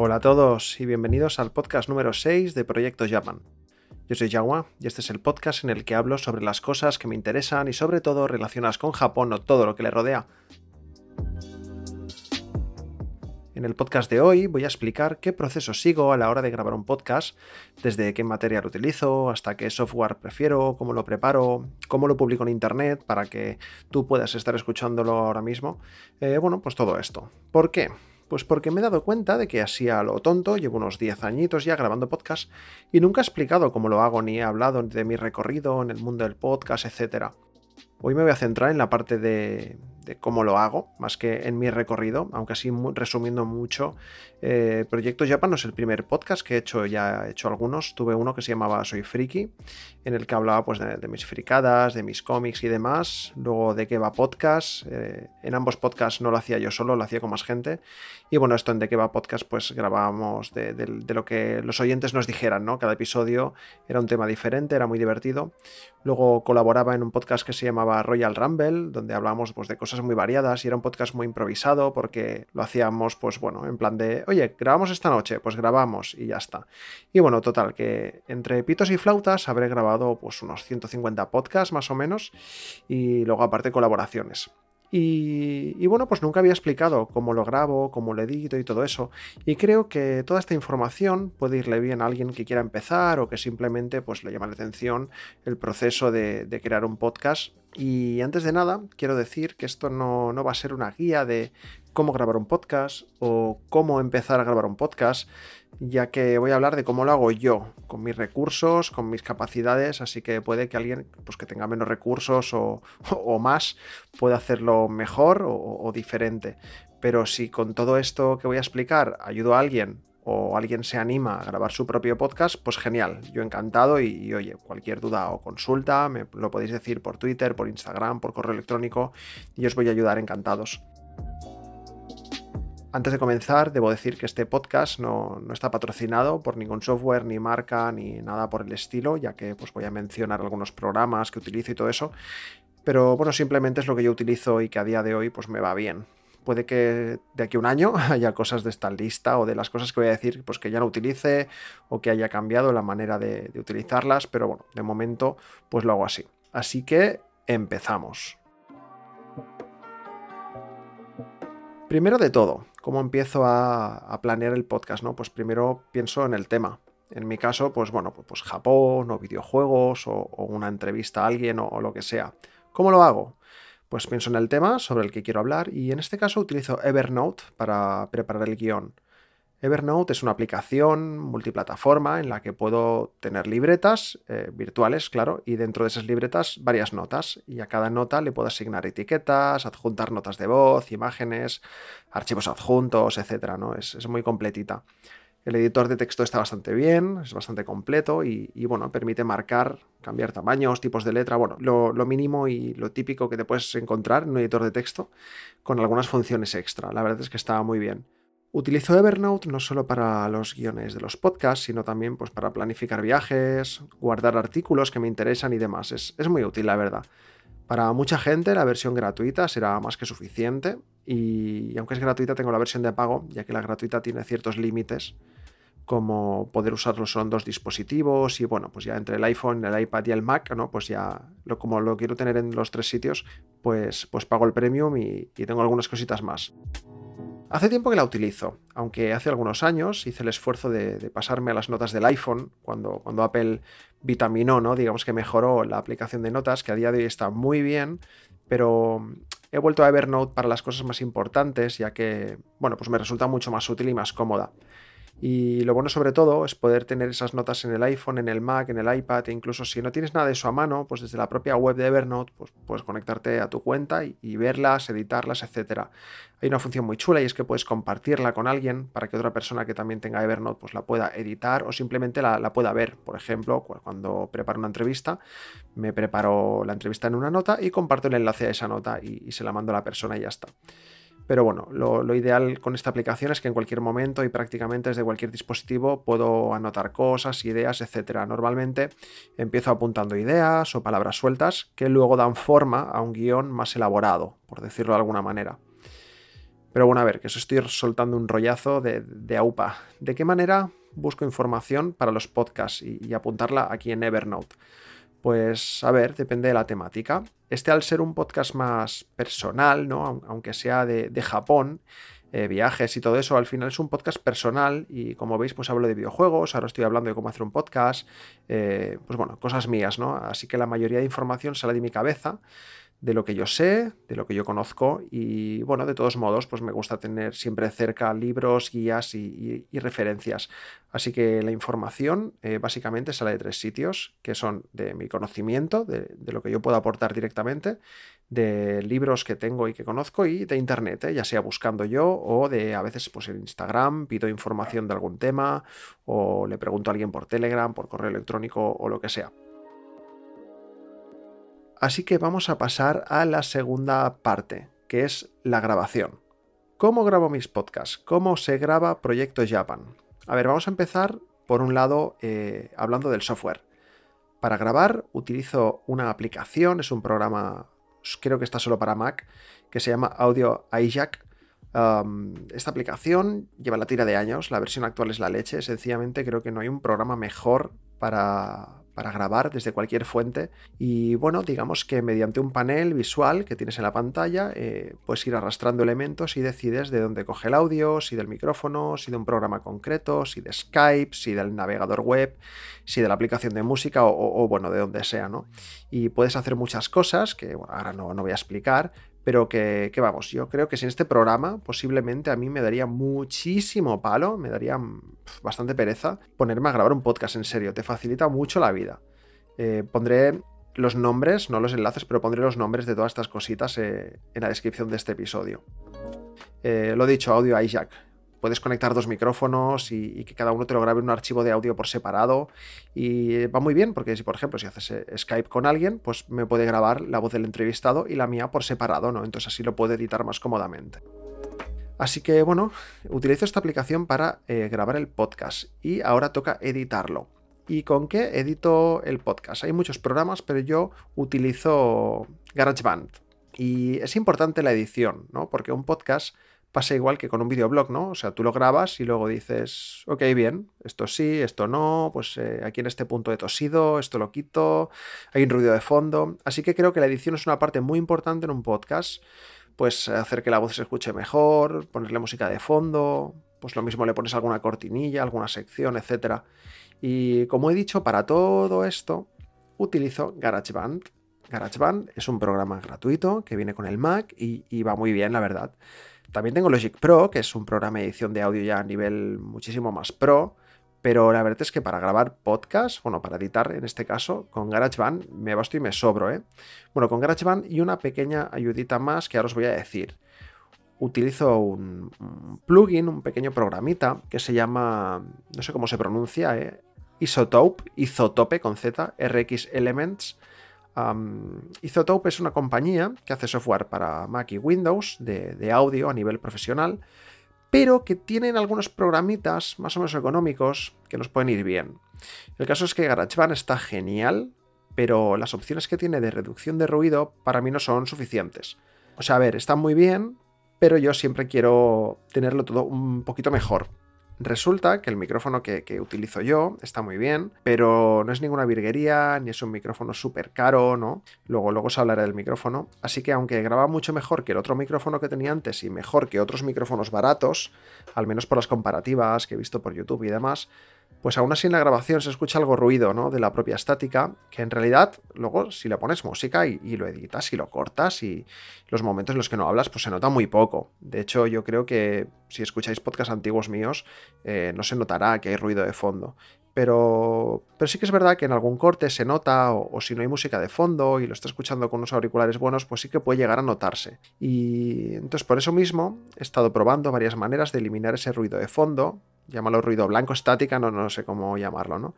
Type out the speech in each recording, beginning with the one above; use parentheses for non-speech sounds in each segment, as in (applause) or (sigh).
Hola a todos y bienvenidos al podcast número 6 de Proyecto Japan. Yo soy Yawa y este es el podcast en el que hablo sobre las cosas que me interesan y sobre todo relacionadas con Japón o todo lo que le rodea. En el podcast de hoy voy a explicar qué proceso sigo a la hora de grabar un podcast, desde qué material utilizo, hasta qué software prefiero, cómo lo preparo, cómo lo publico en internet para que tú puedas estar escuchándolo ahora mismo. Eh, bueno, pues todo esto. ¿Por qué? Pues porque me he dado cuenta de que hacía lo tonto llevo unos 10 añitos ya grabando podcast y nunca he explicado cómo lo hago ni he hablado de mi recorrido en el mundo del podcast, etc. Hoy me voy a centrar en la parte de, cómo lo hago, más que en mi recorrido, aunque así resumiendo mucho, eh, Proyecto Japan no es el primer podcast que he hecho, ya he hecho algunos, tuve uno que se llamaba Soy Friki, en el que hablaba pues, de, mis fricadas, de mis cómics y demás, luego de qué va podcast, eh, en ambos podcasts no lo hacía yo solo, lo hacía con más gente, y bueno, esto en de qué va podcast pues grabábamos de, lo que los oyentes nos dijeran, ¿no? Cada episodio era un tema diferente, era muy divertido, luego colaboraba en un podcast que se llamaba Royal Rumble, donde hablábamos pues, de cosas muy variadas y era un podcast muy improvisado porque lo hacíamos, pues bueno, en plan de, oye, grabamos esta noche, pues grabamos y ya está. Y bueno, total, que entre pitos y flautas habré grabado pues unos 150 podcasts más o menos y luego aparte colaboraciones. Y, bueno, pues nunca había explicado cómo lo grabo, cómo lo edito y todo eso. Y creo que toda esta información puede irle bien a alguien que quiera empezar o que simplemente pues le llama la atención el proceso de, crear un podcast. Y antes de nada, quiero decir que esto no va a ser una guía de cómo grabar un podcast o cómo empezar a grabar un podcast ya que voy a hablar de cómo lo hago yo, con mis recursos, con mis capacidades, así que puede que alguien pues, que tenga menos recursos o, (laughs) más pueda hacerlo mejor o, diferente. Pero si con todo esto que voy a explicar ayudo a alguien o alguien se anima a grabar su propio podcast, pues genial, yo encantado y, y oye, cualquier duda o consulta, me lo podéis decir por Twitter, por Instagram, por correo electrónico y os voy a ayudar encantados. Antes de comenzar, debo decir que este podcast no, está patrocinado por ningún software, ni marca, ni nada por el estilo, ya que pues, voy a mencionar algunos programas que utilizo y todo eso. Pero bueno, simplemente es lo que yo utilizo y que a día de hoy pues, me va bien. Puede que de aquí a un año (laughs) haya cosas de esta lista o de las cosas que voy a decir pues, que ya no utilice o que haya cambiado la manera de, utilizarlas, pero bueno, de momento pues lo hago así. Así que empezamos. Primero de todo, ¿cómo empiezo a, planear el podcast? ¿no? Pues primero pienso en el tema. En mi caso, pues bueno, pues, pues Japón o videojuegos o, una entrevista a alguien o, o, lo que sea. ¿Cómo lo hago? Pues pienso en el tema sobre el que quiero hablar y en este caso utilizo Evernote para preparar el guión. Evernote es una aplicación multiplataforma en la que puedo tener libretas eh, virtuales, claro, y dentro de esas libretas varias notas, y a cada nota le puedo asignar etiquetas, adjuntar notas de voz, imágenes, archivos adjuntos, etc. ¿no? Es, muy completita. El editor de texto está bastante bien, es bastante completo y, bueno, permite marcar, cambiar tamaños, tipos de letra, bueno, lo, lo, mínimo y lo típico que te puedes encontrar en un editor de texto con algunas funciones extra. La verdad es que está muy bien. Utilizo Evernote no solo para los guiones de los podcasts, sino también pues, para planificar viajes, guardar artículos que me interesan y demás. Es, muy útil, la verdad. Para mucha gente la versión gratuita será más que suficiente y, aunque es gratuita tengo la versión de pago, ya que la gratuita tiene ciertos límites, como poder usarlo solo en dos dispositivos y bueno, pues ya entre el iPhone, el iPad y el Mac, ¿no? pues ya lo, como lo quiero tener en los tres sitios, pues, pues pago el premium y, y tengo algunas cositas más. Hace tiempo que la utilizo, aunque hace algunos años hice el esfuerzo de, pasarme a las notas del iPhone, cuando, cuando Apple vitaminó, ¿no? digamos que mejoró la aplicación de notas, que a día de hoy está muy bien, pero mm, he vuelto a Evernote para las cosas más importantes, ya que, bueno, pues me resulta mucho más útil y más cómoda. Y lo bueno sobre todo es poder tener esas notas en el iPhone, en el Mac, en el iPad, e incluso si no tienes nada de eso a mano, pues desde la propia web de Evernote pues puedes conectarte a tu cuenta y, verlas, editarlas, etc. Hay una función muy chula y es que puedes compartirla con alguien para que otra persona que también tenga Evernote pues la pueda editar o simplemente la, pueda ver. Por ejemplo, cuando preparo una entrevista, me preparo la entrevista en una nota y comparto el enlace a esa nota y, y se la mando a la persona y ya está. Pero bueno, lo, ideal con esta aplicación es que en cualquier momento y prácticamente desde cualquier dispositivo puedo anotar cosas, ideas, etc. Normalmente empiezo apuntando ideas o palabras sueltas que luego dan forma a un guión más elaborado, por decirlo de alguna manera. Pero bueno, a ver, que eso estoy soltando un rollazo de, de AUPA. ¿De qué manera busco información para los podcasts y apuntarla aquí en Evernote? Pues a ver, depende de la temática. Este al ser un podcast más personal, ¿no? Aunque sea de, Japón, eh, viajes y todo eso, al final es un podcast personal y como veis pues hablo de videojuegos, ahora estoy hablando de cómo hacer un podcast, eh, pues bueno, cosas mías, ¿no? Así que la mayoría de información sale de mi cabeza de lo que yo sé, de lo que yo conozco y bueno, de todos modos, pues me gusta tener siempre cerca libros, guías y, referencias. Así que la información eh, básicamente sale de tres sitios, que son de mi conocimiento, de, lo que yo puedo aportar directamente, de libros que tengo y que conozco y de Internet, eh, ya sea buscando yo o de a veces pues en Instagram pido información de algún tema o le pregunto a alguien por Telegram, por correo electrónico o lo que sea. Así que vamos a pasar a la segunda parte, que es la grabación. ¿Cómo grabo mis podcasts? ¿Cómo se graba Proyecto Japan? A ver, vamos a empezar por un lado eh, hablando del software. Para grabar utilizo una aplicación, es un programa, creo que está solo para Mac, que se llama Audio iJack. Um, esta aplicación lleva la tira de años, la versión actual es la leche, sencillamente creo que no hay un programa mejor para, para grabar desde cualquier fuente y bueno, digamos que mediante un panel visual que tienes en la pantalla eh, puedes ir arrastrando elementos y decides de dónde coge el audio, si del micrófono, si de un programa concreto, si de Skype, si del navegador web, si de la aplicación de música o, bueno, de donde sea, ¿no? Y puedes hacer muchas cosas que ahora no, no voy a explicar, pero que, vamos, yo creo que sin este programa posiblemente a mí me daría muchísimo palo, me daría bastante pereza ponerme a grabar un podcast en serio, te facilita mucho la vida. Eh, pondré los nombres, no los enlaces, pero pondré los nombres de todas estas cositas eh, en la descripción de este episodio. Lo eh, lo dicho, audio Isaac puedes conectar dos micrófonos y, que cada uno te lo grabe en un archivo de audio por separado. Y va muy bien porque si, por ejemplo, si haces eh, Skype con alguien, pues me puede grabar la voz del entrevistado y la mía por separado, ¿no? Entonces así lo puedo editar más cómodamente. Así que bueno, utilizo esta aplicación para eh, grabar el podcast y ahora toca editarlo. ¿Y con qué edito el podcast? Hay muchos programas, pero yo utilizo GarageBand. Y es importante la edición, ¿no? Porque un podcast pasa igual que con un videoblog, ¿no? O sea, tú lo grabas y luego dices, ok, bien, esto sí, esto no, pues eh, aquí en este punto de tosido, esto lo quito, hay un ruido de fondo. Así que creo que la edición es una parte muy importante en un podcast, pues hacer que la voz se escuche mejor, ponerle música de fondo, pues lo mismo le pones alguna cortinilla, alguna sección, etc. Y como he dicho, para todo esto utilizo GarageBand. GarageBand es un programa gratuito que viene con el Mac y va muy bien, la verdad. También tengo Logic Pro, que es un programa de edición de audio ya a nivel muchísimo más pro, pero la verdad es que para grabar podcast, bueno, para editar en este caso, con GarageBand me basto y me sobro, ¿eh? Bueno, con GarageBand y una pequeña ayudita más que ahora os voy a decir. Utilizo un, plugin, un pequeño programita que se llama, no sé cómo se pronuncia, ¿eh? Isotope, Isotope con Z, RX Elements Um, es una compañía que hace software para Mac y Windows de, audio a nivel profesional, pero que tienen algunos programitas más o menos económicos que nos pueden ir bien. El caso es que GarageBand está genial, pero las opciones que tiene de reducción de ruido para mí no son suficientes. O sea, a ver, está muy bien, pero yo siempre quiero tenerlo todo un poquito mejor. Resulta que el micrófono que, utilizo yo está muy bien, pero no es ninguna virguería, ni es un micrófono súper caro, ¿no? Luego, luego os hablaré del micrófono. Así que aunque graba mucho mejor que el otro micrófono que tenía antes y mejor que otros micrófonos baratos, al menos por las comparativas que he visto por YouTube y demás, pues aún así en la grabación se escucha algo ruido, ¿no? De la propia estática, que en realidad luego si le pones música y, lo editas y lo cortas y los momentos en los que no hablas, pues se nota muy poco. De hecho, yo creo que si escucháis podcasts antiguos míos, eh, no se notará que hay ruido de fondo. Pero, pero sí que es verdad que en algún corte se nota, o, si no hay música de fondo y lo está escuchando con unos auriculares buenos, pues sí que puede llegar a notarse. Y entonces por eso mismo he estado probando varias maneras de eliminar ese ruido de fondo, llámalo ruido blanco, estática, no, no sé cómo llamarlo, ¿no?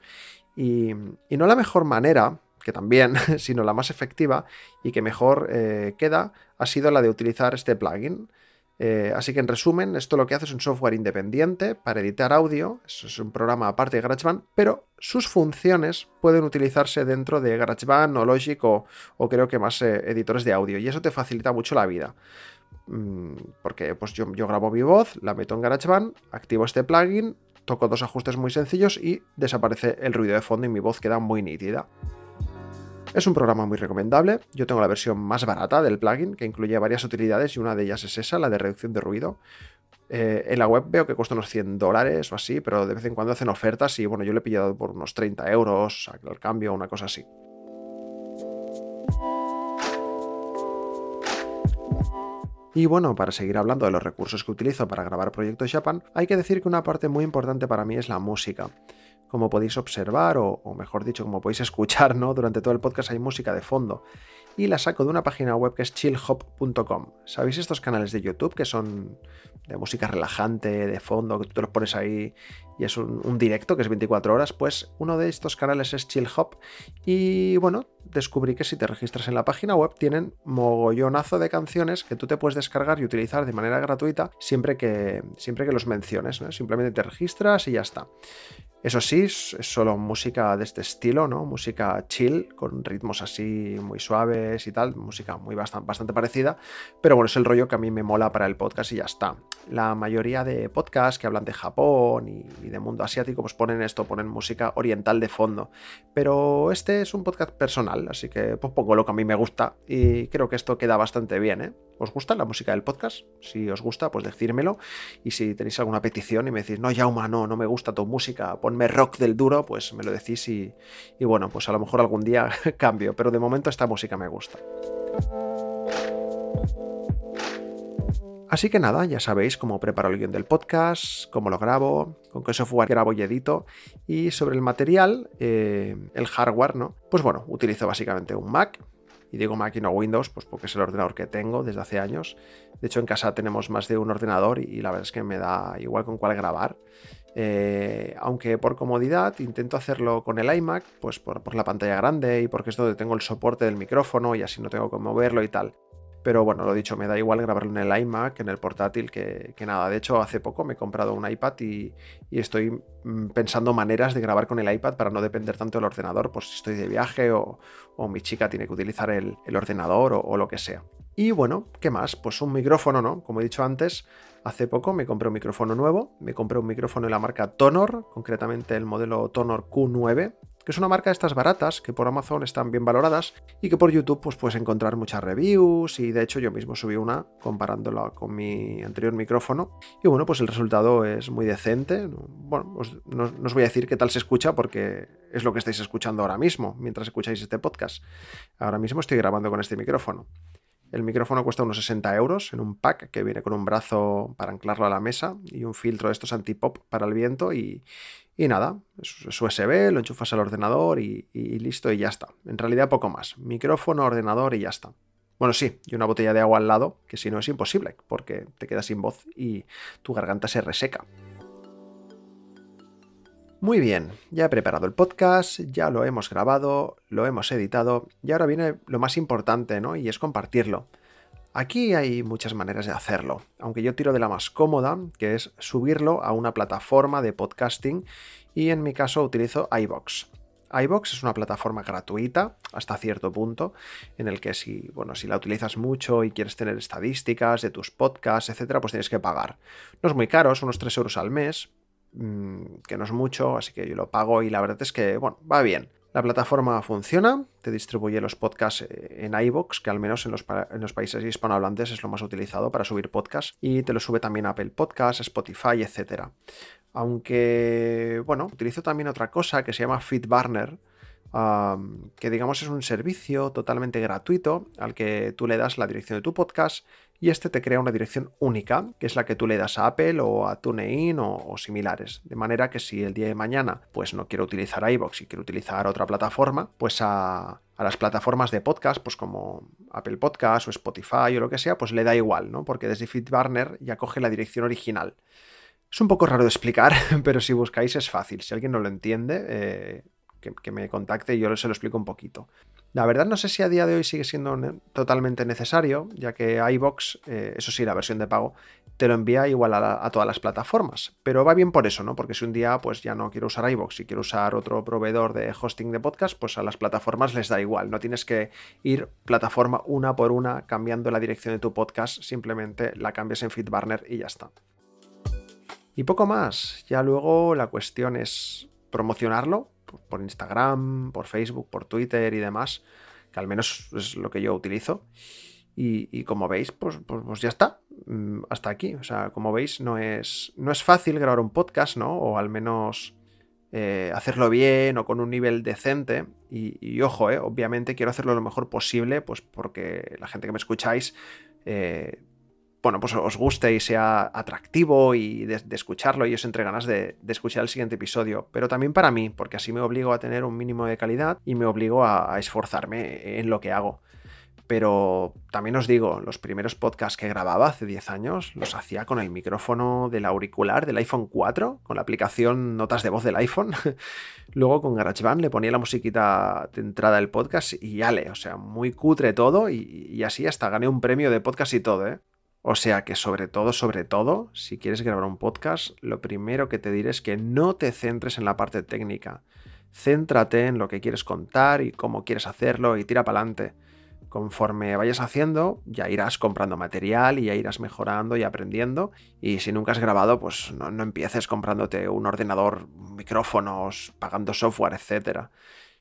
Y, no la mejor manera, que también, (laughs) sino la más efectiva y que mejor eh, queda, ha sido la de utilizar este plugin. Eh, así que en resumen, esto lo que hace es un software independiente para editar audio, es un programa aparte de GarageBand, pero sus funciones pueden utilizarse dentro de GarageBand o Logic o, creo que más eh, editores de audio y eso te facilita mucho la vida. Mm, porque pues yo, grabo mi voz, la meto en GarageBand, activo este plugin, toco dos ajustes muy sencillos y desaparece el ruido de fondo y mi voz queda muy nítida. Es un programa muy recomendable, yo tengo la versión más barata del plugin que incluye varias utilidades y una de ellas es esa, la de reducción de ruido. Eh, en la web veo que cuesta unos 100 dólares o así, pero de vez en cuando hacen ofertas y bueno, yo le he pillado por unos 30 euros al cambio, o una cosa así. Y bueno, para seguir hablando de los recursos que utilizo para grabar proyectos Japan, hay que decir que una parte muy importante para mí es la música. Como podéis observar, o, o mejor dicho, como podéis (laughs) escuchar, ¿no? Durante todo el podcast hay música de fondo. Y la saco de una página web que es chillhop.com. ¿Sabéis estos canales de YouTube que son de música relajante, de fondo, que tú te los pones ahí y es un, directo que es 24 horas, pues uno de estos canales es Chill Hop y bueno, descubrí que si te registras en la página web tienen mogollonazo de canciones que tú te puedes descargar y utilizar de manera gratuita siempre que, siempre que los menciones, ¿no? simplemente te registras y ya está. Eso sí, es solo música de este estilo, ¿no? Música chill, con ritmos así muy suaves y tal, música muy bastante, bastante parecida, pero bueno, es el rollo que a mí me mola para el podcast y ya está. La mayoría de podcasts que hablan de Japón y de mundo asiático, pues ponen esto, ponen música oriental de fondo. Pero este es un podcast personal, así que pues pongo lo que a mí me gusta y creo que esto queda bastante bien, ¿eh? ¿Os gusta la música del podcast? Si os gusta, pues decírmelo. Y si tenéis alguna petición y me decís, no, Yauma, no, no me gusta tu música, ponme rock del duro, pues me lo decís y, y bueno, pues a lo mejor algún día (laughs) cambio. Pero de momento esta música me gusta. Así que nada, ya sabéis cómo preparo el guión del podcast, cómo lo grabo, con qué software grabo y edito. Y sobre el material, eh, el hardware, ¿no? Pues bueno, utilizo básicamente un Mac. Y digo Mac Windows, pues porque es el ordenador que tengo desde hace años. De hecho, en casa tenemos más de un ordenador y la verdad es que me da igual con cuál grabar. Eh, aunque por comodidad intento hacerlo con el iMac, pues por, por la pantalla grande y porque es donde tengo el soporte del micrófono y así no tengo que moverlo y tal. Pero bueno, lo dicho, me da igual grabarlo en el iMac, en el portátil, que, nada. De hecho, hace poco me he comprado un iPad y, estoy mm, pensando maneras de grabar con el iPad para no depender tanto del ordenador, pues si estoy de viaje o, mi chica tiene que utilizar el, ordenador o, o lo que sea. Y bueno, ¿qué más? Pues un micrófono, ¿no? Como he dicho antes, hace poco me compré un micrófono nuevo, me compré un micrófono de la marca Tonor, concretamente el modelo Tonor Q9, que es una marca de estas baratas que por Amazon están bien valoradas y que por YouTube pues puedes encontrar muchas reviews y de hecho yo mismo subí una comparándola con mi anterior micrófono y bueno pues el resultado es muy decente bueno no, os voy a decir qué tal se escucha porque es lo que estáis escuchando ahora mismo mientras escucháis este podcast ahora mismo estoy grabando con este micrófono el micrófono cuesta unos 60 euros en un pack que viene con un brazo para anclarlo a la mesa y un filtro de estos anti-pop para el viento y, nada, es USB, lo enchufas al ordenador y, y listo y ya está. En realidad poco más, micrófono, ordenador y ya está. Bueno, sí, y una botella de agua al lado, que si no es imposible, porque te quedas sin voz y tu garganta se reseca. Muy bien, ya he preparado el podcast, ya lo hemos grabado, lo hemos editado y ahora viene lo más importante, ¿no? Y es compartirlo. Aquí hay muchas maneras de hacerlo, aunque yo tiro de la más cómoda, que es subirlo a una plataforma de podcasting y en mi caso utilizo iBox. iBox es una plataforma gratuita hasta cierto punto en el que si, bueno, si la utilizas mucho y quieres tener estadísticas de tus podcasts, etcétera, pues tienes que pagar. No es muy caro, son unos 3 euros al mes, Mm, que no es mucho, así que yo lo pago y la verdad es que, bueno, va bien. La plataforma funciona, te distribuye los podcasts eh, en iBox, que al menos en los, países hispanohablantes es lo más utilizado para subir podcasts, y te lo sube también Apple Podcasts, Spotify, etc. Aunque, bueno, utilizo también otra cosa que se llama FeedBurner, que digamos es un servicio totalmente gratuito al que tú le das la dirección de tu podcast y este te crea una dirección única, que es la que tú le das a Apple o a TuneIn o, similares. De manera que si el día de mañana pues no quiero utilizar iBox y quiero utilizar otra plataforma, pues a, las plataformas de podcast, pues como Apple Podcast o Spotify o lo que sea, pues le da igual, ¿no? Porque desde FitBarner ya coge la dirección original. Es un poco raro de explicar, (laughs) pero si buscáis es fácil. Si alguien no lo entiende, eh, que, me contacte y yo se lo explico un poquito. La verdad no sé si a día de hoy sigue siendo totalmente necesario, ya que iBox, eh, eso sí, la versión de pago, te lo envía igual a, todas las plataformas. Pero va bien por eso, ¿no? Porque si un día pues ya no quiero usar iBox y quiero usar otro proveedor de hosting de podcast, pues a las plataformas les da igual. No tienes que ir plataforma una por una cambiando la dirección de tu podcast, simplemente la cambias en FeedBurner y ya está. Y poco más. Ya luego la cuestión es promocionarlo, por, Instagram, por Facebook, por Twitter y demás, que al menos es lo que yo utilizo. Y, como veis, pues, pues, pues ya está, mm, hasta aquí. O sea, como veis, no es, no es fácil grabar un podcast, ¿no? O al menos eh, hacerlo bien o con un nivel decente. Y, ojo, eh, obviamente quiero hacerlo lo mejor posible, pues porque la gente que me escucháis eh, bueno, pues os guste y sea atractivo y de, escucharlo y os entre ganas de, escuchar el siguiente episodio, pero también para mí, porque así me obligo a tener un mínimo de calidad y me obligo a, esforzarme en lo que hago. Pero también os digo, los primeros podcasts que grababa hace 10 años los hacía con el micrófono del auricular del iPhone 4, con la aplicación Notas de voz del iPhone. (laughs) Luego con GarageBand le ponía la musiquita de entrada del podcast y ale, o sea, muy cutre todo y, y así hasta gané un premio de podcast y todo, ¿eh? O sea que sobre todo, sobre todo, si quieres grabar un podcast, lo primero que te diré es que no te centres en la parte técnica. Céntrate en lo que quieres contar y cómo quieres hacerlo y tira para adelante. Conforme vayas haciendo, ya irás comprando material y ya irás mejorando y aprendiendo. Y si nunca has grabado, pues no, empieces comprándote un ordenador, micrófonos, pagando software, etc.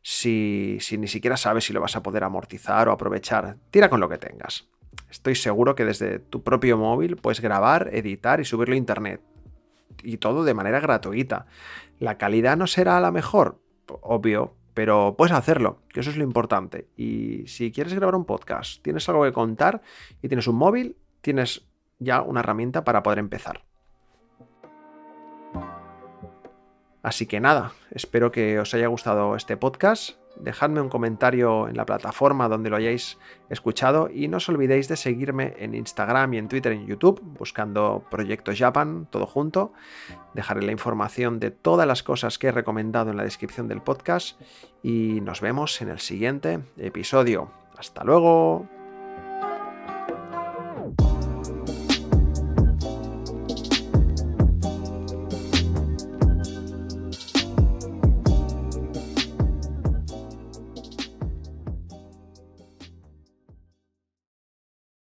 si ni siquiera sabes si lo vas a poder amortizar o aprovechar, tira con lo que tengas. Estoy seguro que desde tu propio móvil puedes grabar, editar y subirlo a internet. Y todo de manera gratuita. La calidad no será la mejor, obvio, pero puedes hacerlo, que eso es lo importante. Y si quieres grabar un podcast, tienes algo que contar y tienes un móvil, tienes ya una herramienta para poder empezar. Así que nada, espero que os haya gustado este podcast dejadme un comentario en la plataforma donde lo hayáis escuchado y no os olvidéis de seguirme en Instagram y en Twitter y en YouTube buscando Proyecto Japan, todo junto. Dejaré la información de todas las cosas que he recomendado en la descripción del podcast y nos vemos en el siguiente episodio. Hasta luego.